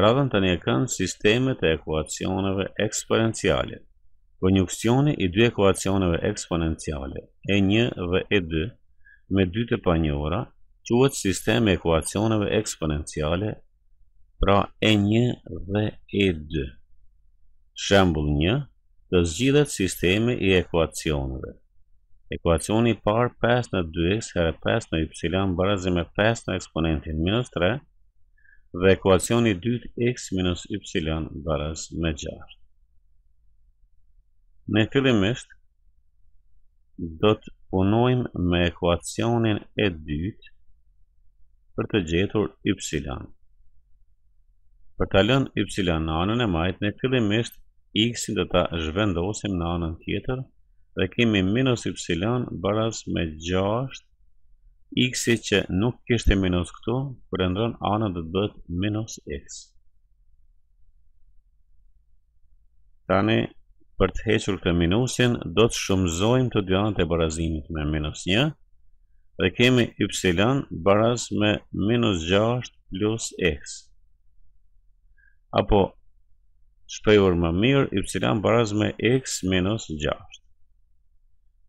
radhën të një kënd sistemet e ekuacioneve eksponenciale. Konjuksioni i dy ekuacioneve eksponenciale, e një dhe e dy, me dy të pa njëra, quëtë sistem e ekuacioneve eksponenciale, pra e një dhe e dy. Shembul një, të zgjidhet sistemi i ekuacioneve. Ekuacioni par 5 në 2x, herë 5 në y, barazime 5 në eksponentin minus dhe ekuacioni 2x minus y baraz me 6. Në fillimisht do të punojmë me ekuacionin e 2 për të gjetur y. Për të alën y në anën e majtë, në fillimisht x-in do ta zhvendosim në anën tjetër dhe kemi minus y baraz me 6 x-i që nuk kishte minus këtu, për e ndronë dhe bët minus x. Tani, për të hequr këtë minusin, do të shumëzojmë të anët e barazimit me minus 1, dhe kemi y baraz me minus 6 plus x. Apo, shpejur më mirë, y baraz me x minus 6.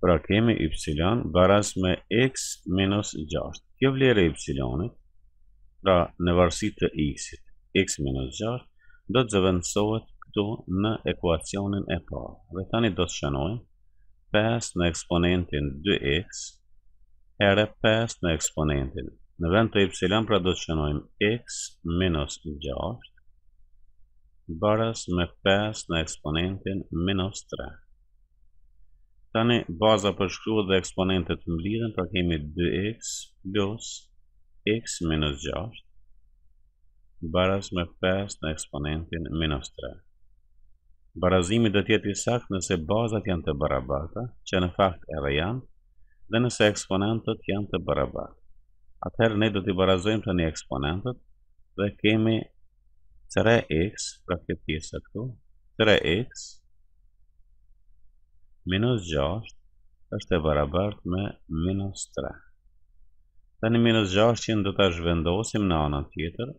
Pra kemi y baras me x minus 6. Kjo vlerë e y, pra në vërsi të x, x minus 6, do të zëvëndësohet këtu në ekuacionin e parë. Dhe tani do të shënojnë 5 në eksponentin 2x, ere 5 në eksponentin. Në vend të y, pra do të shënojnë x minus 6, baras me 5 në eksponentin minus 3. Tani, baza përshkru dhe eksponentet të mblidhen, pra kemi 2x plus x minus 6, baras me 5 në eksponentin minus 3. Barazimi dhe tjeti sakt nëse bazat janë të barabata, që në fakt edhe janë, dhe nëse eksponentet janë të barabata. Atëherë ne do t'i barazojmë të një eksponentet dhe kemi 3x, pra këtë pjesë të këtu, 3x minus 6 është e barabart me minus 3. Ta një minus 6 që në do të zhvendosim në anën tjetër,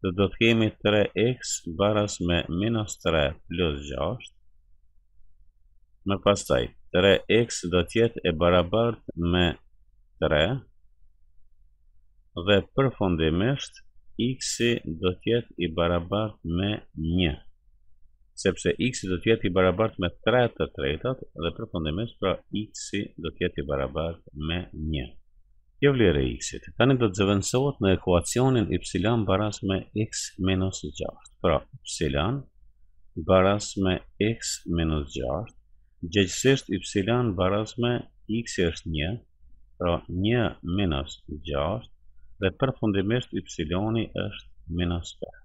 dhe do të kemi 3x baras me minus 3 plus 6, me pasaj, 3x do tjetë e barabart me 3, dhe përfondimisht, x-i do tjetë i barabart me 1 sepse x-i do tjeti barabart me 3 të tretat dhe për fundimis, pra x-i do tjeti barabart me 1. Kjo vlerë e x-it. Tani do të zëvënsohet në ekuacionin y baras me x minus 6. Pra, y baras me x minus 6. gjëgjësisht y baras me x-i është 1, pra 1 minus 6, dhe për fundimisht y është minus 5.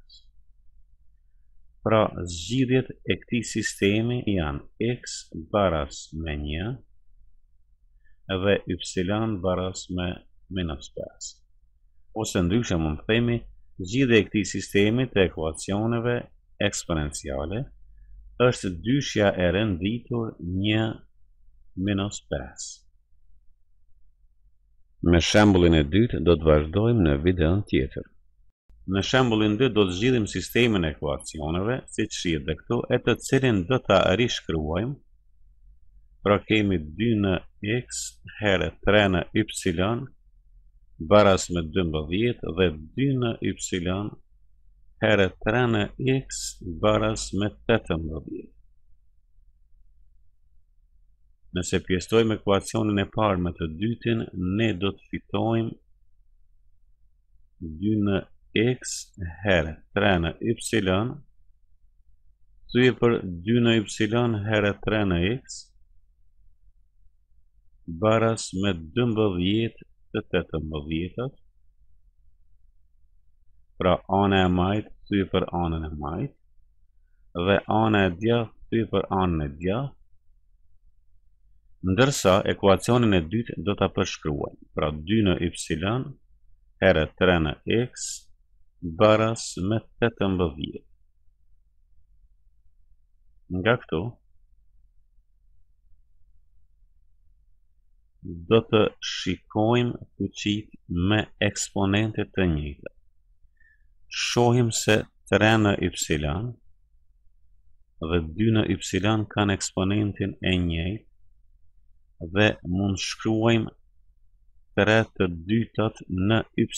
Pra zgjidhjet e këti sistemi janë x baras me 1 dhe y baras me minus 5. Ose ndryshe mund të themi, zgjidhje e këti sistemi të ekuacioneve eksponenciale është dyshja e rënditur 1 minus 5. Me shembullin e dytë do të vazhdojmë në videon tjetër në shembullin 2 do të zgjidhim sistemin e ekuacioneve, si që shqirë dhe këtu, e të cilin do të rishkryvojmë, pra kemi 2 në x herë 3 në y, baras me 12 dhe 2 në y herë 3 në x baras me 18. Nëse pjestojmë ekuacionin e parë me të dytin, ne do të fitojmë 2 në x herë 3 në y të i për 2 në y herë 3 në x baras me 12 të 8 të pra anë e majtë të i për anë e majtë dhe anë e dja të i për anë e dja ndërsa ekuacionin e dytë do të përshkruaj pra 2 në y herë 3 në x baras me të të Nga këto, do të shikojmë të qitë me eksponente të njëta. Shohim se 3 në y dhe 2 në y kanë eksponentin e njëjtë dhe mund shkruajmë 3 të 2 në y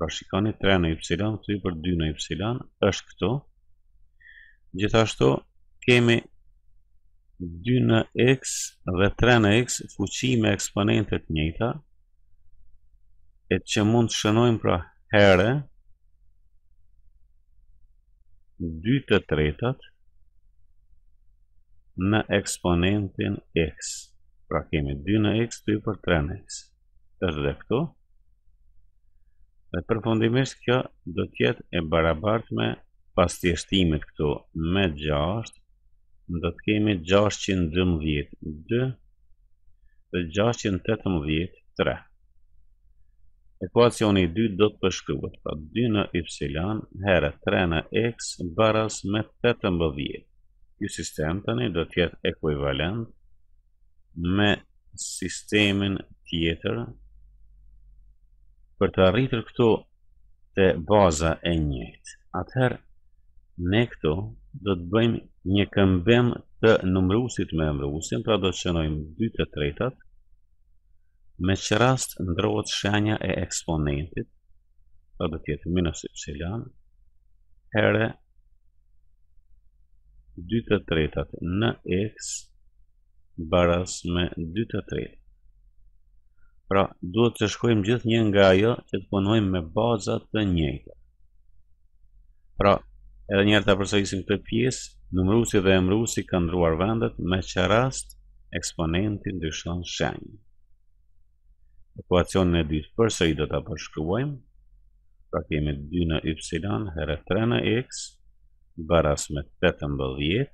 pra shikoni 3 në y 2 për 2 në y është këtu gjithashtu kemi 2 në x dhe 3 në x fuqi me eksponentet njëta e që mund të shënojmë pra herë 2 të tretat në eksponentin x pra kemi 2 në x 2 për 3 në x është dhe këtu Dhe përfundimisht kjo do tjetë e barabart me pas tjeshtimit këtu me 6, do të kemi 612, 2 dhe 618, 3. Ekuacioni 2 do të përshkruhet, pa 2 në y, herë 3 në x, baras me 8 mbëdhje. Ky sistem të një do tjetë ekuivalent me sistemin tjetër, për të arritur këtu të baza e njët. Atëherë, ne këtu do të bëjmë një këmbem të numrusit me mërusin, pra do të qënojmë 2 të tretat, me që rast ndrohët shenja e eksponentit, pra do tjetë minus y, herë 2 të tretat në x, baras me 2 të tretat. Pra, duhet të shkojmë gjithë një nga ajo që të punojmë me bazat të njëjta. Pra, edhe njërë të përsërisim këtë pjesë, numruesi dhe emruesi kanë ndruar vendet me që rast eksponentin dyshon shenjë. Ekuacionin e dytë përsëri i do të përshkruajmë, pra kemi 2 në y herë 3 në x, baras me 8 në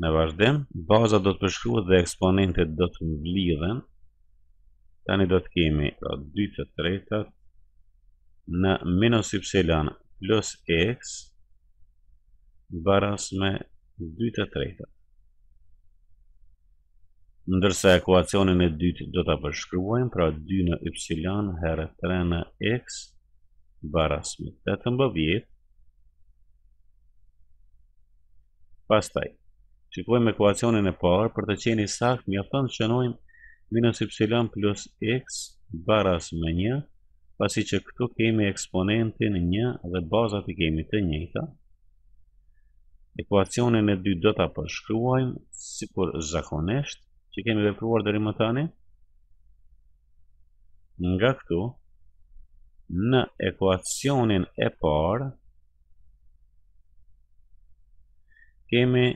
Në vazhdim, baza do të përshkruhet dhe eksponentet do të mblidhen. Tani do të kemi 2 pra të tretat në minus y plus x baras me 2 të tretat. Ndërse ekuacionin e 2 do të përshkruajmë, pra 2 në y herë 3 në x baras me 8 të mbëvjet. Pastaj, Shikojmë ekuacionin e parë për të qeni sakt një aftën të qenojmë minus y plus x baras me një, pasi që këtu kemi eksponentin një dhe bazat i kemi të njëta. Ekuacionin e dy do të përshkruajmë, si për zakonesht, që kemi dhe përruar dhe rrimë tani. Nga këtu, në ekuacionin e parë, kemi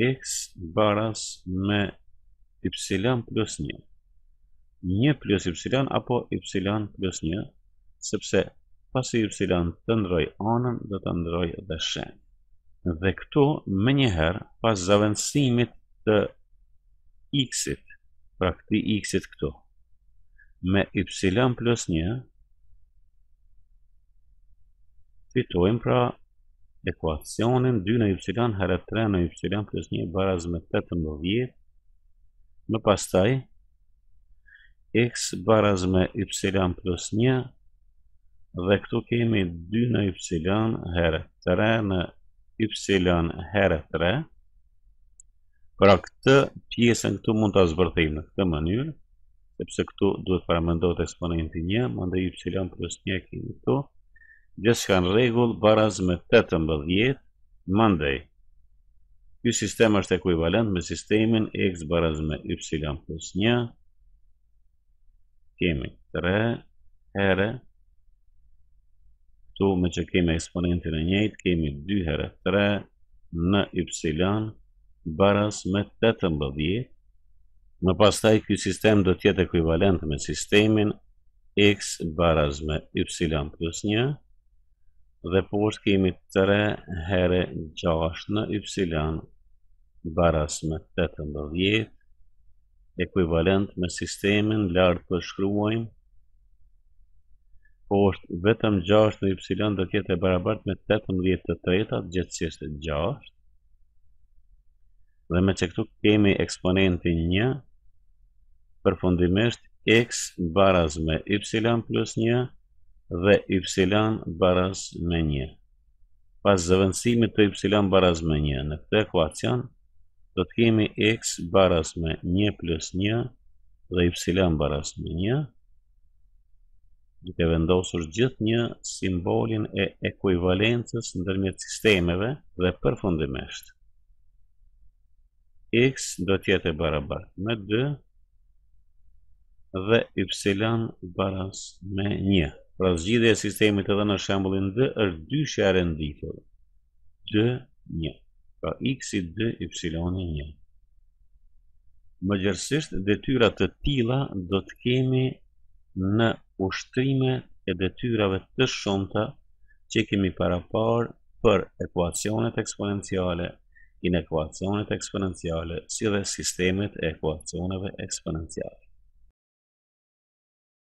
x baras me y plus 1. 1 plus y apo y plus 1, sepse pasi y të ndroj anën dhe të ndroj dhe shen. Dhe këtu, me njëherë, pas zavendësimit të x-it, pra këti x-it këtu, me y plus 1, fitojmë pra ekuacionin 2 në y herë 3 në y plus 1 baraz me 8 në vjetë, më pastaj x baraz me y plus 1 dhe këtu kemi 2 në y herë 3 në y herë 3 pra këtë pjesën këtu mund të zbërthejmë në këtë mënyrë sepse këtu duhet paramendot eksponenti 1 më ndë y plus 1 kemi këtu gjithë në regull baraz me 18 mandej. Ky sistem është ekuivalent me sistemin x baraz me y plus 1. Kemi 3 herë. Tu me që kemi eksponentin e njëjtë, kemi 2 herë 3 në y baraz me 18. Më pas taj, ky sistem do tjetë ekuivalent me sistemin x baraz me y plus 1 dhe po është kemi 3 herë 6 në y baraz me 8 ekvivalent me sistemin lartë të shkruojmë, po është vetëm 6 në y do tjetë e barabartë me 18 në dhjetë të tretat, gjithësisht e 6, dhe me cektu kemi eksponentin një, përfundimisht x baraz me y plus dhe y baraz me një. Pas zëvëndësimit të y baraz me një, në këtë ekuacion, do të kemi x baraz me një plus një dhe y baraz me një, duke vendosur gjithë një simbolin e ekuivalentës në dërmjet sistemeve dhe përfundimesht. x do tjetë e barabar me 2 dhe y baraz me 1. Pra zgjidhe e sistemit edhe në shembolin D është dy shere në ditur. D, 1. Pra x i D, y i 1. Më gjërësisht, detyra të tila do të kemi në ushtrime e detyrave të shumëta që kemi para parë për ekuacionet eksponenciale, inekuacionet eksponenciale, si dhe sistemet e ekuacioneve eksponenciale.